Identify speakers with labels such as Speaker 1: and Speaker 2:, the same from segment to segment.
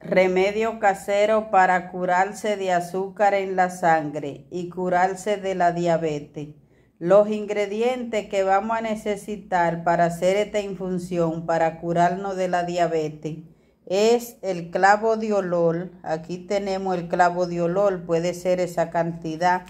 Speaker 1: Remedio casero para curarse de azúcar en la sangre y curarse de la diabetes. Los ingredientes que vamos a necesitar para hacer esta infusión para curarnos de la diabetes es el clavo de olor. Aquí tenemos el clavo de olor, puede ser esa cantidad.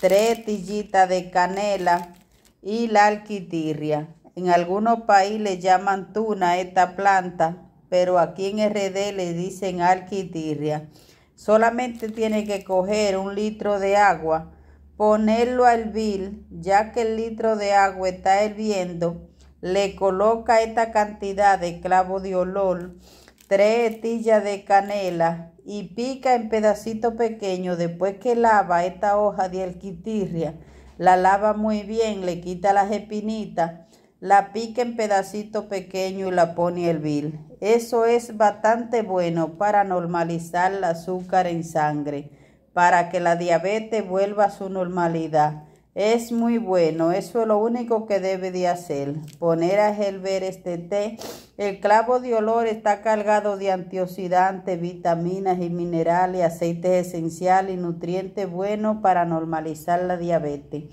Speaker 1: Tres tillitas de canela y la alquitiria. En algunos países llaman tuna esta planta, pero aquí en RD le dicen alquitirria. Solamente tiene que coger un litro de agua, ponerlo a hervir, ya que el litro de agua está hirviendo, le coloca esta cantidad de clavo de olor, tres estillas de canela y pica en pedacitos pequeños. Después que lava esta hoja de alquitirria, la lava muy bien, le quita las espinitas la pica en pedacito pequeño y la pone el vil Eso es bastante bueno para normalizar el azúcar en sangre, para que la diabetes vuelva a su normalidad. Es muy bueno, eso es lo único que debe de hacer, poner a hervir este té. El clavo de olor está cargado de antioxidantes, vitaminas y minerales, aceites esenciales y nutrientes buenos para normalizar la diabetes.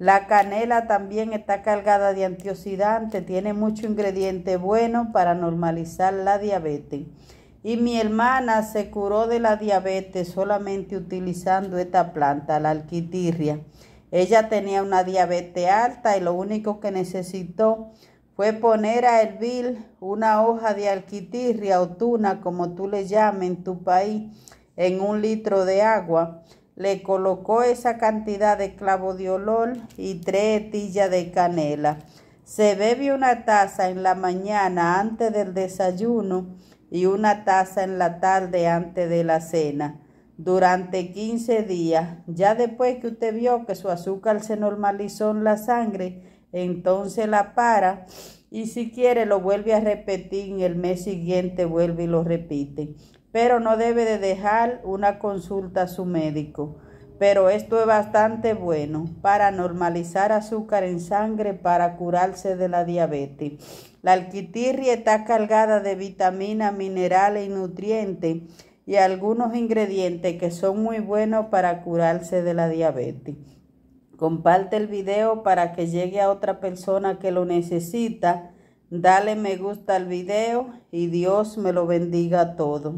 Speaker 1: La canela también está cargada de antioxidantes, tiene mucho ingrediente bueno para normalizar la diabetes. Y mi hermana se curó de la diabetes solamente utilizando esta planta, la alquitirria. Ella tenía una diabetes alta y lo único que necesitó fue poner a hervir una hoja de alquitirria o tuna, como tú le llamas en tu país, en un litro de agua le colocó esa cantidad de clavo de olor y tres de canela. Se bebe una taza en la mañana antes del desayuno y una taza en la tarde antes de la cena durante 15 días. Ya después que usted vio que su azúcar se normalizó en la sangre, entonces la para y si quiere lo vuelve a repetir en el mes siguiente, vuelve y lo repite pero no debe de dejar una consulta a su médico. Pero esto es bastante bueno para normalizar azúcar en sangre para curarse de la diabetes. La alquitirria está cargada de vitaminas, minerales y nutrientes y algunos ingredientes que son muy buenos para curarse de la diabetes. Comparte el video para que llegue a otra persona que lo necesita. Dale me gusta al video y Dios me lo bendiga a todos.